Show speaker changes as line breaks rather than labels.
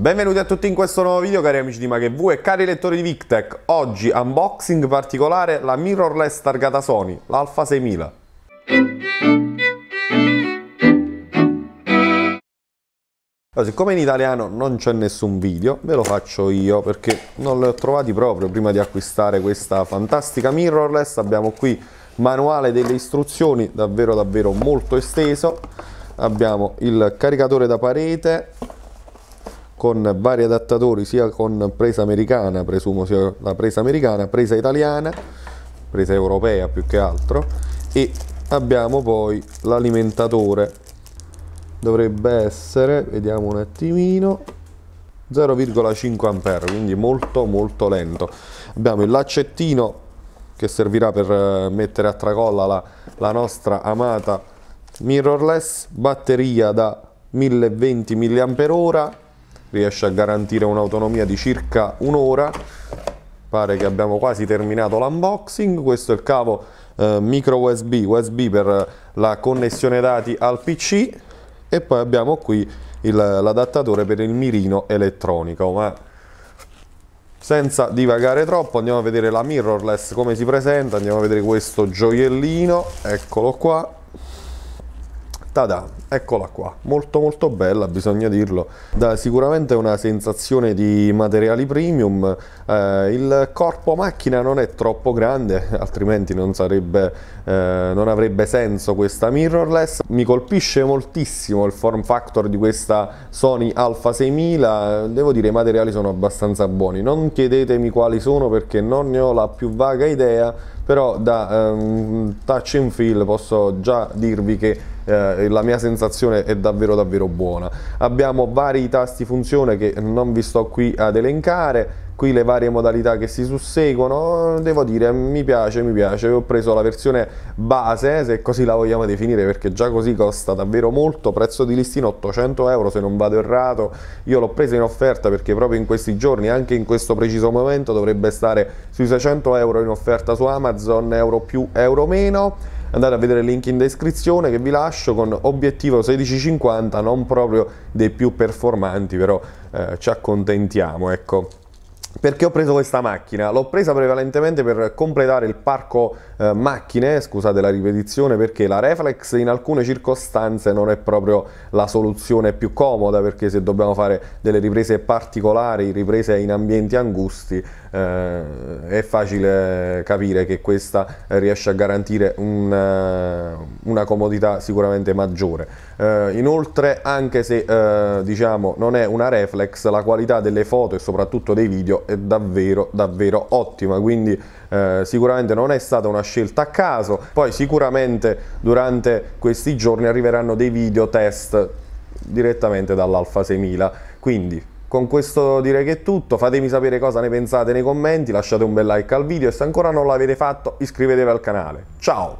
Benvenuti a tutti in questo nuovo video cari amici di MagheV e cari lettori di Victech Oggi unboxing particolare la mirrorless targata Sony, l'Alpha 6000 allora, siccome in italiano non c'è nessun video, ve lo faccio io perché non li ho trovati proprio prima di acquistare questa fantastica mirrorless. Abbiamo qui manuale delle istruzioni, davvero davvero molto esteso. Abbiamo il caricatore da parete, con vari adattatori sia con presa americana, presumo sia la presa americana, presa italiana, presa europea più che altro e abbiamo poi l'alimentatore dovrebbe essere, vediamo un attimino 0,5 ampere quindi molto molto lento abbiamo il laccettino che servirà per eh, mettere a tracolla la, la nostra amata mirrorless batteria da 1020 mAh riesce a garantire un'autonomia di circa un'ora pare che abbiamo quasi terminato l'unboxing questo è il cavo eh, micro usb usb per la connessione dati al pc e poi abbiamo qui l'adattatore per il mirino elettronico ma senza divagare troppo andiamo a vedere la mirrorless come si presenta andiamo a vedere questo gioiellino eccolo qua Tada, eccola qua, molto molto bella, bisogna dirlo. da sicuramente una sensazione di materiali premium, eh, il corpo macchina non è troppo grande, altrimenti non, sarebbe, eh, non avrebbe senso questa mirrorless. Mi colpisce moltissimo il form factor di questa Sony Alpha 6000, devo dire i materiali sono abbastanza buoni. Non chiedetemi quali sono perché non ne ho la più vaga idea, però da um, touch and feel posso già dirvi che eh, la mia sensazione è davvero davvero buona abbiamo vari tasti funzione che non vi sto qui ad elencare qui le varie modalità che si susseguono, devo dire mi piace, mi piace, ho preso la versione base, se così la vogliamo definire, perché già così costa davvero molto, prezzo di listino 800 euro se non vado errato, io l'ho presa in offerta perché proprio in questi giorni, anche in questo preciso momento, dovrebbe stare sui 600 euro in offerta su Amazon, euro più, euro meno, andate a vedere il link in descrizione che vi lascio con obiettivo 1650 non proprio dei più performanti però eh, ci accontentiamo ecco perché ho preso questa macchina? L'ho presa prevalentemente per completare il parco eh, macchine, scusate la ripetizione, perché la reflex in alcune circostanze non è proprio la soluzione più comoda, perché se dobbiamo fare delle riprese particolari, riprese in ambienti angusti, eh, è facile capire che questa riesce a garantire una, eh, una comodità sicuramente maggiore. Eh, inoltre, anche se eh, diciamo non è una reflex, la qualità delle foto e soprattutto dei video è davvero davvero ottima quindi eh, sicuramente non è stata una scelta a caso poi sicuramente durante questi giorni arriveranno dei video test direttamente dall'Alfa 6000 quindi con questo direi che è tutto, fatemi sapere cosa ne pensate nei commenti, lasciate un bel like al video e se ancora non l'avete fatto iscrivetevi al canale. Ciao!